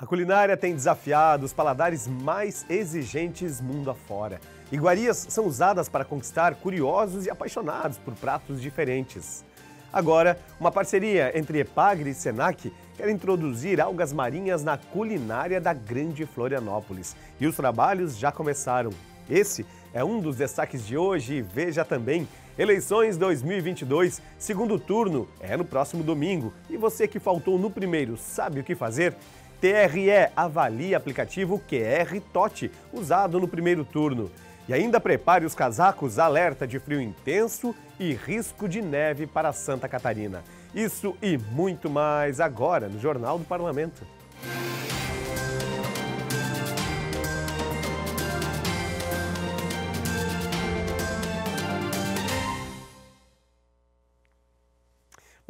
A culinária tem desafiado os paladares mais exigentes mundo afora. Iguarias são usadas para conquistar curiosos e apaixonados por pratos diferentes. Agora, uma parceria entre Epagre e Senac quer introduzir algas marinhas na culinária da Grande Florianópolis. E os trabalhos já começaram. Esse é um dos destaques de hoje veja também Eleições 2022, segundo turno, é no próximo domingo. E você que faltou no primeiro, sabe o que fazer? TRE avalie aplicativo QR Tote, usado no primeiro turno. E ainda prepare os casacos alerta de frio intenso e risco de neve para Santa Catarina. Isso e muito mais agora no Jornal do Parlamento.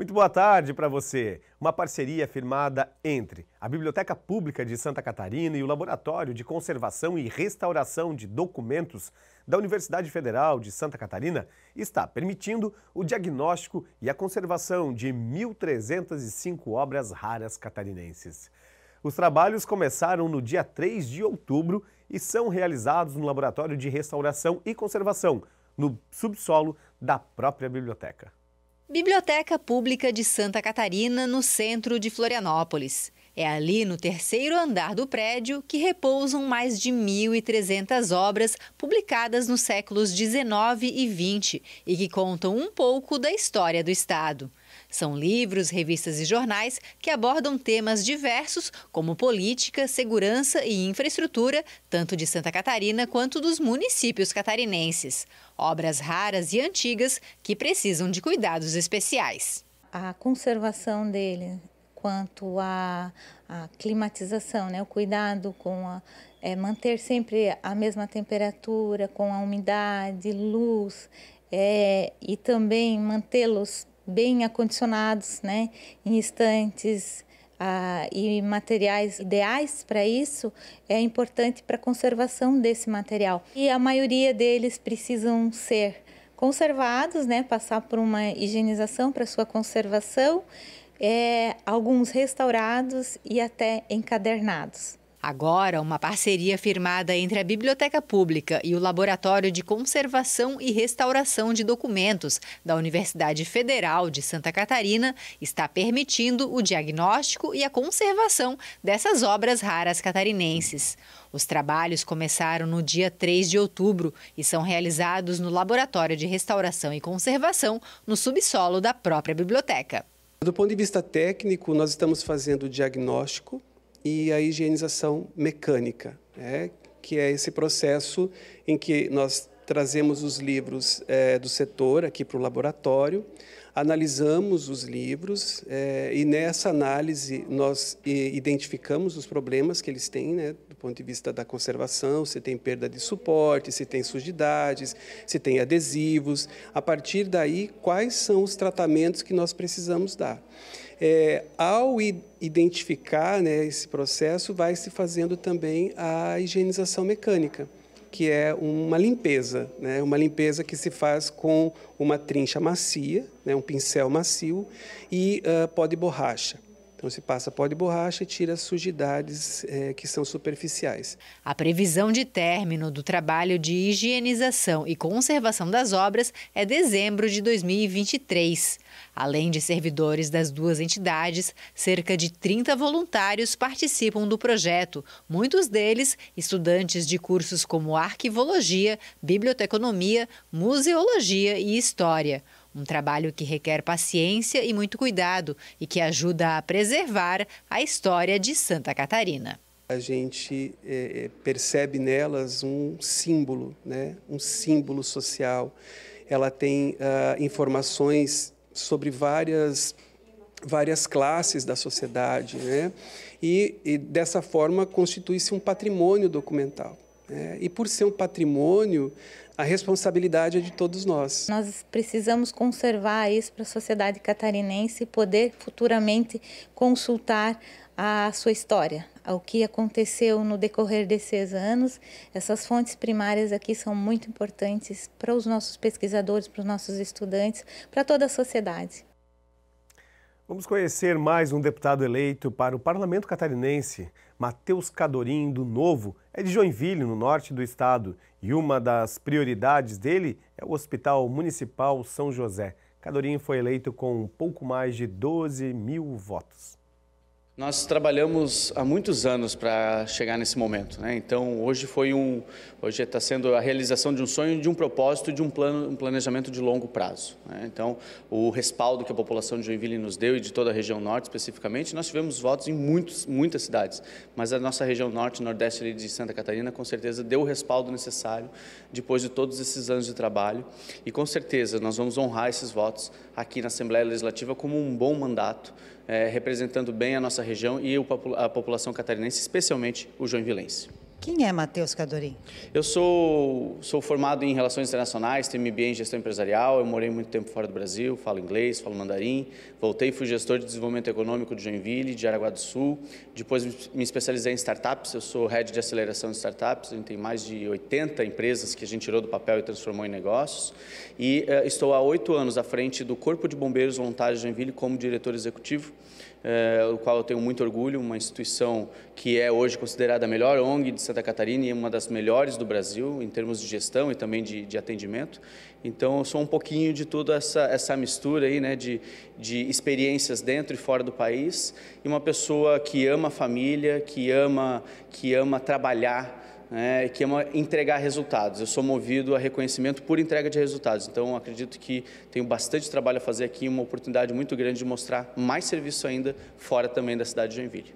Muito boa tarde para você. Uma parceria firmada entre a Biblioteca Pública de Santa Catarina e o Laboratório de Conservação e Restauração de Documentos da Universidade Federal de Santa Catarina está permitindo o diagnóstico e a conservação de 1.305 obras raras catarinenses. Os trabalhos começaram no dia 3 de outubro e são realizados no Laboratório de Restauração e Conservação, no subsolo da própria biblioteca. Biblioteca Pública de Santa Catarina, no centro de Florianópolis. É ali, no terceiro andar do prédio, que repousam mais de 1.300 obras publicadas nos séculos 19 e 20 e que contam um pouco da história do Estado. São livros, revistas e jornais que abordam temas diversos, como política, segurança e infraestrutura, tanto de Santa Catarina quanto dos municípios catarinenses. Obras raras e antigas que precisam de cuidados especiais. A conservação dele quanto à, a climatização, né? o cuidado com a, é, manter sempre a mesma temperatura, com a umidade, luz, é, e também mantê-los bem acondicionados, né, em estantes ah, e materiais ideais para isso, é importante para a conservação desse material. E a maioria deles precisam ser conservados, né, passar por uma higienização para sua conservação, é, alguns restaurados e até encadernados. Agora, uma parceria firmada entre a Biblioteca Pública e o Laboratório de Conservação e Restauração de Documentos da Universidade Federal de Santa Catarina está permitindo o diagnóstico e a conservação dessas obras raras catarinenses. Os trabalhos começaram no dia 3 de outubro e são realizados no Laboratório de Restauração e Conservação, no subsolo da própria biblioteca. Do ponto de vista técnico, nós estamos fazendo o diagnóstico e a higienização mecânica, né, que é esse processo em que nós trazemos os livros é, do setor aqui para o laboratório, analisamos os livros é, e nessa análise nós identificamos os problemas que eles têm, né? ponto de vista da conservação, se tem perda de suporte, se tem sujidades, se tem adesivos. A partir daí, quais são os tratamentos que nós precisamos dar? É, ao identificar né, esse processo, vai se fazendo também a higienização mecânica que é uma limpeza, né? uma limpeza que se faz com uma trincha macia, né? um pincel macio e uh, pó de borracha. Então se passa pó de borracha e tira as sujidades é, que são superficiais. A previsão de término do trabalho de higienização e conservação das obras é dezembro de 2023. Além de servidores das duas entidades, cerca de 30 voluntários participam do projeto, muitos deles estudantes de cursos como arquivologia, biblioteconomia, museologia e história. Um trabalho que requer paciência e muito cuidado e que ajuda a preservar a história de Santa Catarina. A gente é, percebe nelas um símbolo, né? um símbolo social. Ela tem uh, informações sobre várias várias classes da sociedade, né? E, e dessa forma constitui-se um patrimônio documental. É, e por ser um patrimônio, a responsabilidade é de todos nós. Nós precisamos conservar isso para a sociedade catarinense e poder futuramente consultar a sua história, ao que aconteceu no decorrer desses anos. Essas fontes primárias aqui são muito importantes para os nossos pesquisadores, para os nossos estudantes, para toda a sociedade. Vamos conhecer mais um deputado eleito para o Parlamento Catarinense. Matheus Cadorim, do Novo, é de Joinville, no norte do estado, e uma das prioridades dele é o Hospital Municipal São José. Cadorim foi eleito com pouco mais de 12 mil votos. Nós trabalhamos há muitos anos para chegar nesse momento, né? então hoje foi um, hoje está sendo a realização de um sonho, de um propósito, de um plano, um planejamento de longo prazo. Né? Então o respaldo que a população de Joinville nos deu e de toda a região norte especificamente, nós tivemos votos em muitos, muitas cidades, mas a nossa região norte, nordeste e de Santa Catarina com certeza deu o respaldo necessário depois de todos esses anos de trabalho e com certeza nós vamos honrar esses votos aqui na Assembleia Legislativa como um bom mandato, é, representando bem a nossa região e a população catarinense, especialmente o joinvilense. Quem é Matheus Cadorim? Eu sou, sou formado em Relações Internacionais, tenho MBA em Gestão Empresarial, eu morei muito tempo fora do Brasil, falo inglês, falo mandarim, voltei fui gestor de desenvolvimento econômico de Joinville, de Araguá do Sul, depois me especializei em startups, eu sou Head de Aceleração de Startups, a gente tem mais de 80 empresas que a gente tirou do papel e transformou em negócios, e uh, estou há oito anos à frente do Corpo de Bombeiros Voluntários de Joinville como diretor executivo, uh, o qual eu tenho muito orgulho, uma instituição que é hoje considerada a melhor ONG de Santa Catarina e é uma das melhores do Brasil em termos de gestão e também de, de atendimento. Então, eu sou um pouquinho de toda essa, essa mistura aí, né, de, de experiências dentro e fora do país e uma pessoa que ama a família, que ama, que ama trabalhar, né, que é uma, entregar resultados. Eu sou movido a reconhecimento por entrega de resultados. Então, acredito que tenho bastante trabalho a fazer aqui, e uma oportunidade muito grande de mostrar mais serviço ainda fora também da cidade de Joinville.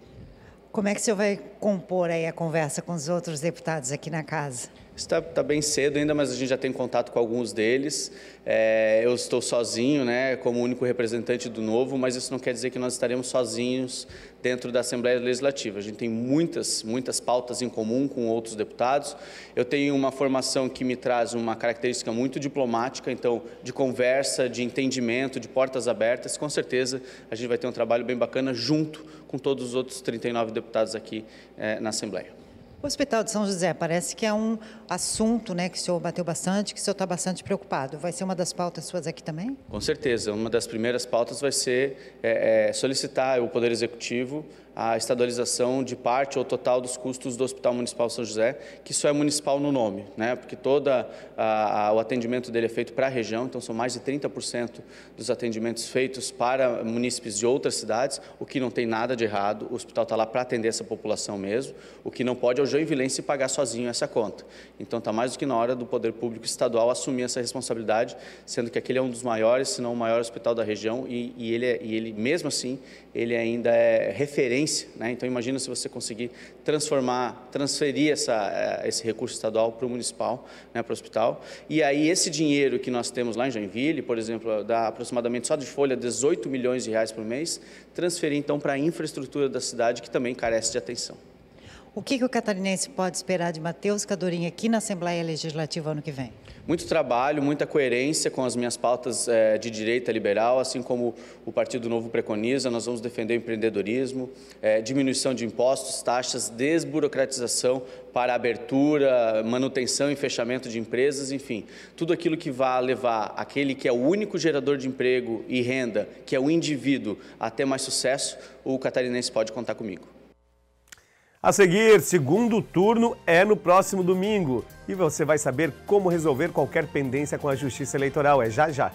Como é que o senhor vai compor aí a conversa com os outros deputados aqui na casa? Está, está bem cedo ainda, mas a gente já tem contato com alguns deles. É, eu estou sozinho, né, como único representante do novo, mas isso não quer dizer que nós estaremos sozinhos dentro da Assembleia Legislativa. A gente tem muitas, muitas pautas em comum com outros deputados. Eu tenho uma formação que me traz uma característica muito diplomática, então, de conversa, de entendimento, de portas abertas. Com certeza, a gente vai ter um trabalho bem bacana junto com todos os outros 39 deputados aqui é, na Assembleia. O Hospital de São José parece que é um assunto né, que o senhor bateu bastante, que o senhor está bastante preocupado. Vai ser uma das pautas suas aqui também? Com certeza. Uma das primeiras pautas vai ser é, é, solicitar ao Poder Executivo a estadualização de parte ou total dos custos do Hospital Municipal São José, que só é municipal no nome, né? porque todo o atendimento dele é feito para a região, então são mais de 30% dos atendimentos feitos para munícipes de outras cidades, o que não tem nada de errado, o hospital está lá para atender essa população mesmo, o que não pode é joinvilense pagar sozinho essa conta. Então está mais do que na hora do poder público estadual assumir essa responsabilidade, sendo que aquele é um dos maiores, se não o maior hospital da região e, e ele, é, e ele mesmo assim ele ainda é referência. Né? Então imagina se você conseguir transformar, transferir essa, eh, esse recurso estadual para o municipal, né, para o hospital. E aí esse dinheiro que nós temos lá em Joinville, por exemplo, dá aproximadamente só de folha 18 milhões de reais por mês, transferir então para a infraestrutura da cidade que também carece de atenção. O que, que, o catarinense pode esperar de Matheus Cadorim aqui na Assembleia Legislativa ano que vem? Muito trabalho, muita coerência com as minhas pautas é, de direita liberal, assim como o Partido Novo preconiza. Nós vamos defender o empreendedorismo, é, diminuição de impostos, taxas, desburocratização para abertura, manutenção e fechamento de empresas, enfim, tudo aquilo que vai levar aquele que é o único gerador de emprego e renda, que é o indivíduo, a ter mais sucesso, o catarinense pode contar comigo. A seguir, segundo turno é no próximo domingo e você vai saber como resolver qualquer pendência com a Justiça Eleitoral. É já já.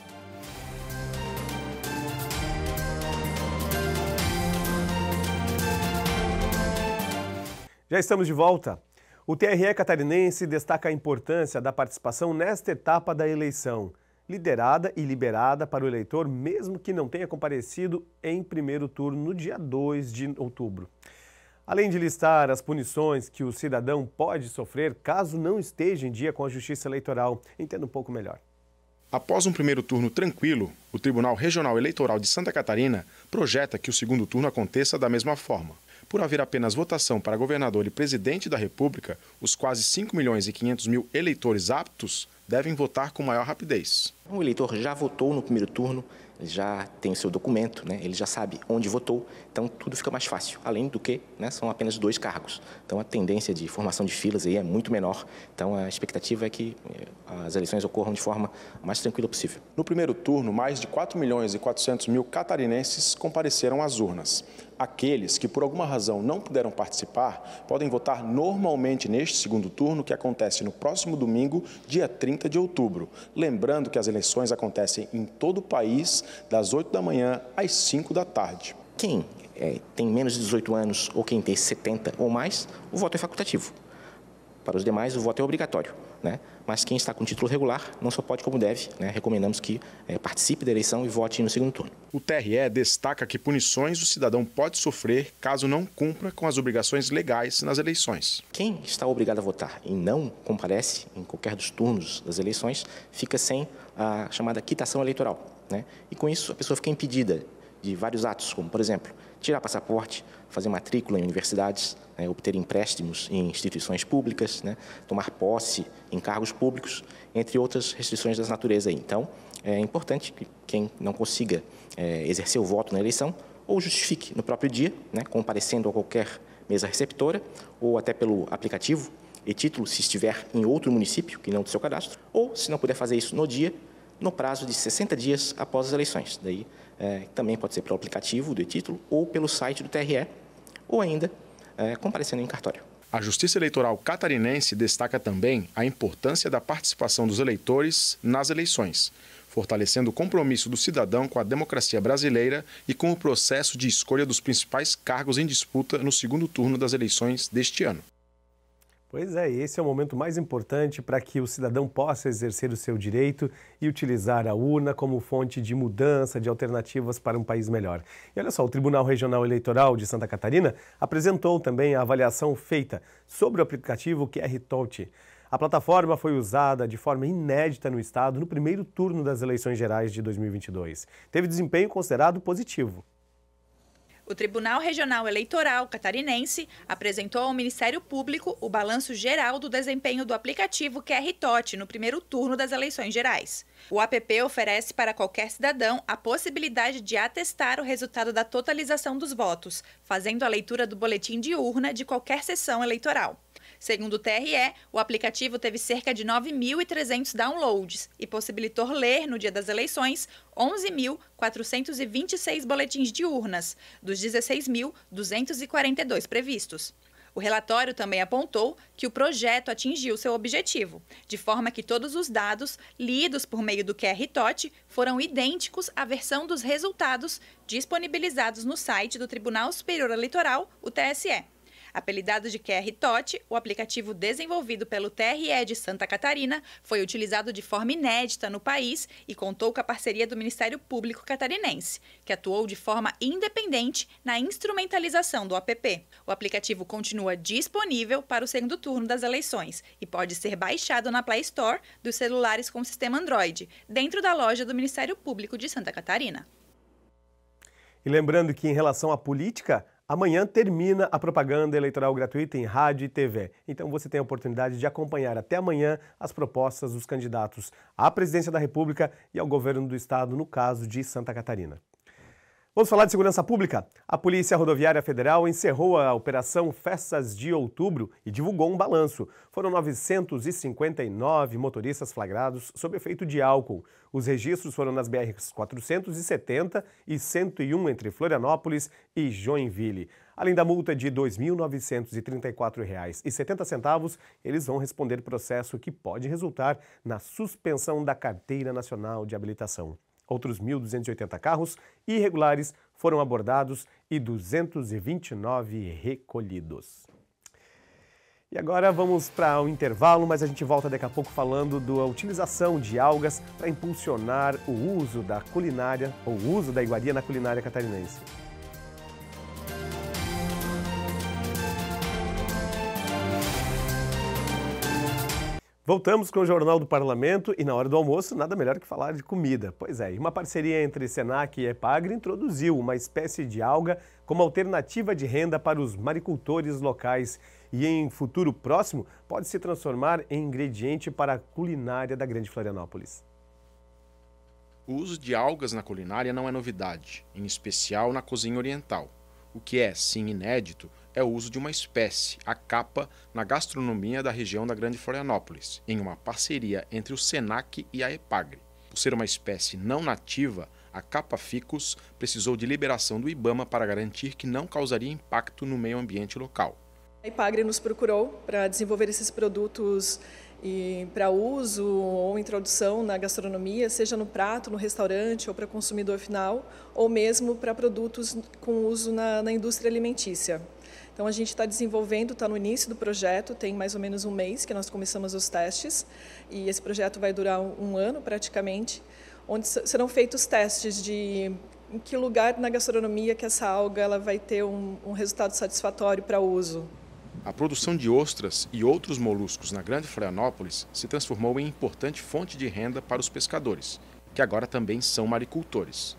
Já estamos de volta. O TRE catarinense destaca a importância da participação nesta etapa da eleição, liderada e liberada para o eleitor, mesmo que não tenha comparecido em primeiro turno no dia 2 de outubro. Além de listar as punições que o cidadão pode sofrer caso não esteja em dia com a Justiça Eleitoral, entenda um pouco melhor. Após um primeiro turno tranquilo, o Tribunal Regional Eleitoral de Santa Catarina projeta que o segundo turno aconteça da mesma forma. Por haver apenas votação para governador e presidente da República, os quase 5 milhões e 500 mil eleitores aptos devem votar com maior rapidez. O eleitor já votou no primeiro turno, já tem o seu documento, né? ele já sabe onde votou, então tudo fica mais fácil. Além do que, né, são apenas dois cargos, então a tendência de formação de filas aí é muito menor. Então a expectativa é que eh, as eleições ocorram de forma mais tranquila possível. No primeiro turno, mais de 4 milhões e 400 mil catarinenses compareceram às urnas. Aqueles que por alguma razão não puderam participar podem votar normalmente neste segundo turno, que acontece no próximo domingo, dia 30 30 de outubro. Lembrando que as eleições acontecem em todo o país, das 8 da manhã às 5 da tarde. Quem é, tem menos de 18 anos ou quem tem 70 ou mais, o voto é facultativo. Para os demais, o voto é obrigatório né? mas quem está com título regular não só pode como deve. Né? Recomendamos que é, participe da eleição e vote no segundo turno. O TRE destaca que punições o cidadão pode sofrer caso não cumpra com as obrigações legais nas eleições. Quem está obrigado a votar e não comparece em qualquer dos turnos das eleições fica sem a chamada quitação eleitoral. Né? E com isso a pessoa fica impedida de vários atos, como por exemplo tirar passaporte, fazer matrícula em universidades, né, obter empréstimos em instituições públicas, né, tomar posse em cargos públicos, entre outras restrições das natureza. Então, é importante que quem não consiga é, exercer o voto na eleição ou justifique no próprio dia, né, comparecendo a qualquer mesa receptora ou até pelo aplicativo e título, se estiver em outro município que não do seu cadastro, ou se não puder fazer isso no dia, no prazo de 60 dias após as eleições. Daí é, também pode ser pelo aplicativo do e-título ou pelo site do TRE, ou ainda é, comparecendo em cartório. A Justiça Eleitoral Catarinense destaca também a importância da participação dos eleitores nas eleições, fortalecendo o compromisso do cidadão com a democracia brasileira e com o processo de escolha dos principais cargos em disputa no segundo turno das eleições deste ano. Pois é, esse é o momento mais importante para que o cidadão possa exercer o seu direito e utilizar a urna como fonte de mudança, de alternativas para um país melhor. E olha só, o Tribunal Regional Eleitoral de Santa Catarina apresentou também a avaliação feita sobre o aplicativo QR Tote A plataforma foi usada de forma inédita no estado no primeiro turno das eleições gerais de 2022. Teve desempenho considerado positivo. O Tribunal Regional Eleitoral Catarinense apresentou ao Ministério Público o balanço geral do desempenho do aplicativo QR no primeiro turno das eleições gerais. O app oferece para qualquer cidadão a possibilidade de atestar o resultado da totalização dos votos, fazendo a leitura do boletim de urna de qualquer sessão eleitoral. Segundo o TRE, o aplicativo teve cerca de 9.300 downloads e possibilitou ler, no dia das eleições, 11.426 boletins de urnas, dos 16.242 previstos. O relatório também apontou que o projeto atingiu seu objetivo, de forma que todos os dados lidos por meio do QR QR-TOT foram idênticos à versão dos resultados disponibilizados no site do Tribunal Superior Eleitoral, o TSE. Apelidado de QR Tote, o aplicativo desenvolvido pelo TRE de Santa Catarina foi utilizado de forma inédita no país e contou com a parceria do Ministério Público Catarinense, que atuou de forma independente na instrumentalização do app. O aplicativo continua disponível para o segundo turno das eleições e pode ser baixado na Play Store dos celulares com sistema Android, dentro da loja do Ministério Público de Santa Catarina. E lembrando que, em relação à política, Amanhã termina a propaganda eleitoral gratuita em rádio e TV. Então você tem a oportunidade de acompanhar até amanhã as propostas dos candidatos à presidência da República e ao governo do estado no caso de Santa Catarina. Vamos falar de segurança pública? A Polícia Rodoviária Federal encerrou a Operação Festas de Outubro e divulgou um balanço. Foram 959 motoristas flagrados sob efeito de álcool. Os registros foram nas BRs 470 e 101 entre Florianópolis e Joinville. Além da multa de R$ 2.934,70, eles vão responder processo que pode resultar na suspensão da Carteira Nacional de Habilitação. Outros 1.280 carros irregulares foram abordados e 229 recolhidos. E agora vamos para o um intervalo, mas a gente volta daqui a pouco falando da utilização de algas para impulsionar o uso da culinária, ou o uso da iguaria na culinária catarinense. Voltamos com o Jornal do Parlamento e na hora do almoço, nada melhor que falar de comida. Pois é, uma parceria entre Senac e Epagre introduziu uma espécie de alga como alternativa de renda para os maricultores locais e em futuro próximo pode se transformar em ingrediente para a culinária da Grande Florianópolis. O uso de algas na culinária não é novidade, em especial na cozinha oriental. O que é, sim, inédito é o uso de uma espécie, a capa, na gastronomia da região da Grande Florianópolis, em uma parceria entre o SENAC e a EPAGRE. Por ser uma espécie não nativa, a capa ficus precisou de liberação do IBAMA para garantir que não causaria impacto no meio ambiente local. A Epagre nos procurou para desenvolver esses produtos e para uso ou introdução na gastronomia, seja no prato, no restaurante ou para consumidor final, ou mesmo para produtos com uso na, na indústria alimentícia. Então a gente está desenvolvendo, está no início do projeto, tem mais ou menos um mês que nós começamos os testes e esse projeto vai durar um ano praticamente, onde serão feitos testes de em que lugar na gastronomia que essa alga ela vai ter um, um resultado satisfatório para uso. A produção de ostras e outros moluscos na Grande Florianópolis se transformou em importante fonte de renda para os pescadores, que agora também são maricultores.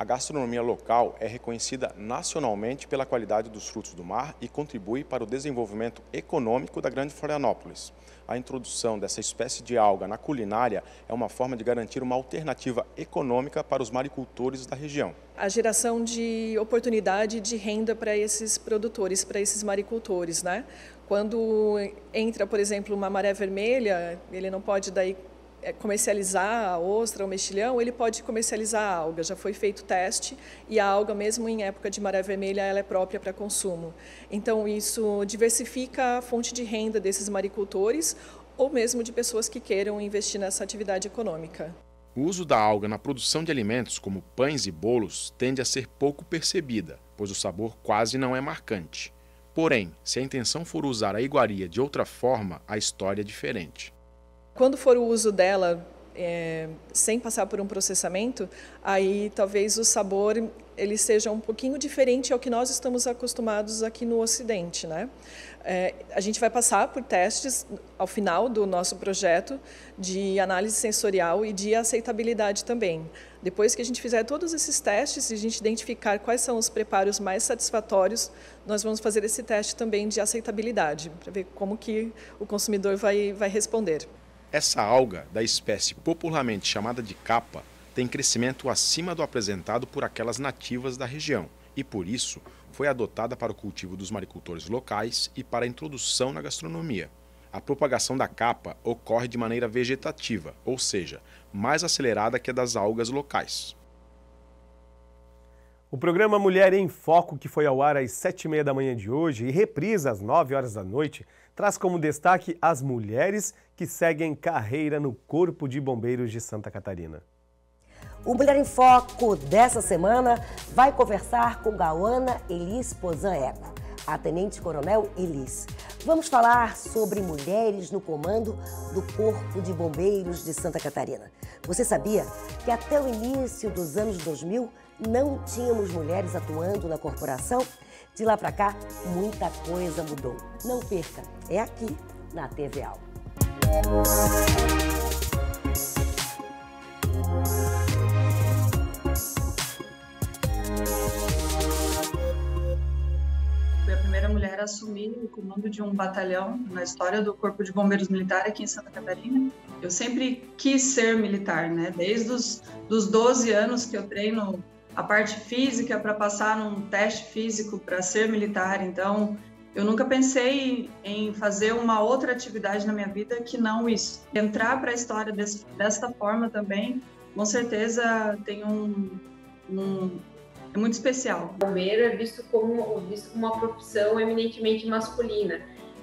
A gastronomia local é reconhecida nacionalmente pela qualidade dos frutos do mar e contribui para o desenvolvimento econômico da Grande Florianópolis. A introdução dessa espécie de alga na culinária é uma forma de garantir uma alternativa econômica para os maricultores da região. A geração de oportunidade de renda para esses produtores, para esses maricultores, né? Quando entra, por exemplo, uma maré vermelha, ele não pode daí é, comercializar a ostra, o mexilhão, ele pode comercializar a alga. Já foi feito teste e a alga, mesmo em época de maré vermelha, ela é própria para consumo. Então, isso diversifica a fonte de renda desses maricultores ou mesmo de pessoas que queiram investir nessa atividade econômica. O uso da alga na produção de alimentos, como pães e bolos, tende a ser pouco percebida, pois o sabor quase não é marcante. Porém, se a intenção for usar a iguaria de outra forma, a história é diferente quando for o uso dela é, sem passar por um processamento, aí talvez o sabor ele seja um pouquinho diferente ao que nós estamos acostumados aqui no Ocidente, né? É, a gente vai passar por testes ao final do nosso projeto de análise sensorial e de aceitabilidade também. Depois que a gente fizer todos esses testes e a gente identificar quais são os preparos mais satisfatórios, nós vamos fazer esse teste também de aceitabilidade, para ver como que o consumidor vai, vai responder. Essa alga, da espécie popularmente chamada de capa, tem crescimento acima do apresentado por aquelas nativas da região e, por isso, foi adotada para o cultivo dos maricultores locais e para a introdução na gastronomia. A propagação da capa ocorre de maneira vegetativa, ou seja, mais acelerada que a das algas locais. O programa Mulher em Foco, que foi ao ar às sete e meia da manhã de hoje e reprisa às nove horas da noite, traz como destaque as mulheres que seguem carreira no Corpo de Bombeiros de Santa Catarina. O Mulher em Foco dessa semana vai conversar com Gauana Elis Pozan Eco, a Tenente Coronel Elis. Vamos falar sobre mulheres no comando do Corpo de Bombeiros de Santa Catarina. Você sabia que até o início dos anos 2000 não tínhamos mulheres atuando na corporação? De lá para cá, muita coisa mudou. Não perca! é aqui na TV Al. Fui a primeira mulher a assumir o comando de um batalhão na história do Corpo de Bombeiros Militar aqui em Santa Catarina. Eu sempre quis ser militar, né? Desde os dos 12 anos que eu treino a parte física para passar num teste físico para ser militar. Então, eu nunca pensei em fazer uma outra atividade na minha vida que não isso. Entrar para a história desse, desta forma também, com certeza tem um, um é muito especial. Bombeiro é visto como visto como uma profissão eminentemente masculina.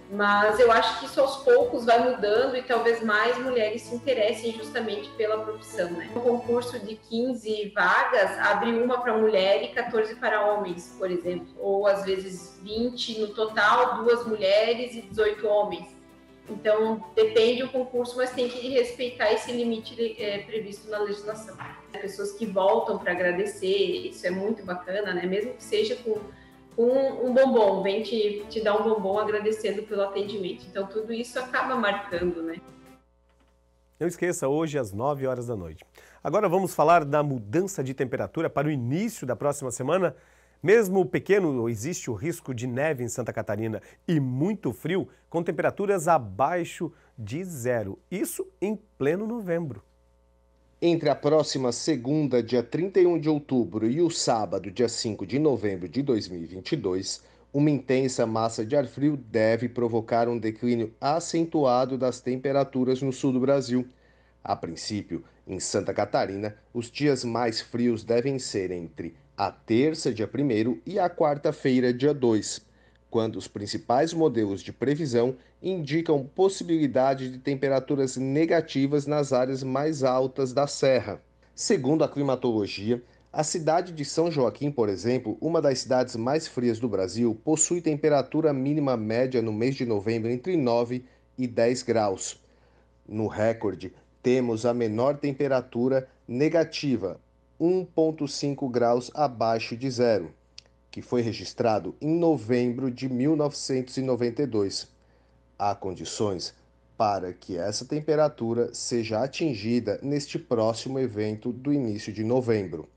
Mas eu acho que isso aos poucos vai mudando e talvez mais mulheres se interessem justamente pela profissão, né? Um concurso de 15 vagas abre uma para mulher e 14 para homens, por exemplo, ou às vezes 20 no total, duas mulheres e 18 homens. Então, depende do concurso, mas tem que respeitar esse limite é, previsto na legislação. Pessoas que voltam para agradecer, isso é muito bacana, né? Mesmo que seja com um, um bombom, vem te, te dar um bombom agradecendo pelo atendimento. Então, tudo isso acaba marcando, né? Não esqueça, hoje às 9 horas da noite. Agora vamos falar da mudança de temperatura para o início da próxima semana. Mesmo pequeno, existe o risco de neve em Santa Catarina e muito frio, com temperaturas abaixo de zero. Isso em pleno novembro. Entre a próxima segunda, dia 31 de outubro, e o sábado, dia 5 de novembro de 2022, uma intensa massa de ar frio deve provocar um declínio acentuado das temperaturas no sul do Brasil. A princípio, em Santa Catarina, os dias mais frios devem ser entre a terça, dia 1 e a quarta-feira, dia 2 quando os principais modelos de previsão indicam possibilidade de temperaturas negativas nas áreas mais altas da serra. Segundo a climatologia, a cidade de São Joaquim, por exemplo, uma das cidades mais frias do Brasil, possui temperatura mínima média no mês de novembro entre 9 e 10 graus. No recorde, temos a menor temperatura negativa, 1,5 graus abaixo de zero que foi registrado em novembro de 1992. Há condições para que essa temperatura seja atingida neste próximo evento do início de novembro.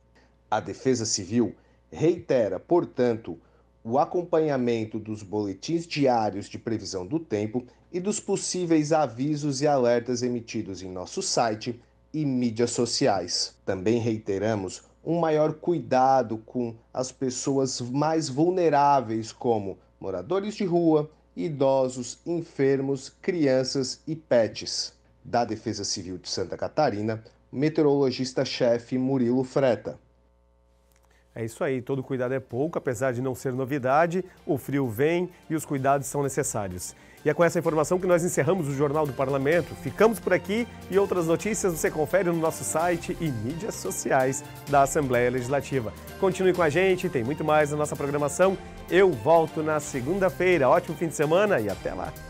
A Defesa Civil reitera, portanto, o acompanhamento dos boletins diários de previsão do tempo e dos possíveis avisos e alertas emitidos em nosso site e mídias sociais. Também reiteramos um maior cuidado com as pessoas mais vulneráveis, como moradores de rua, idosos, enfermos, crianças e pets. Da Defesa Civil de Santa Catarina, meteorologista-chefe Murilo Freta. É isso aí, todo cuidado é pouco, apesar de não ser novidade, o frio vem e os cuidados são necessários. E é com essa informação que nós encerramos o Jornal do Parlamento. Ficamos por aqui e outras notícias você confere no nosso site e mídias sociais da Assembleia Legislativa. Continue com a gente, tem muito mais na nossa programação. Eu volto na segunda-feira. Ótimo fim de semana e até lá!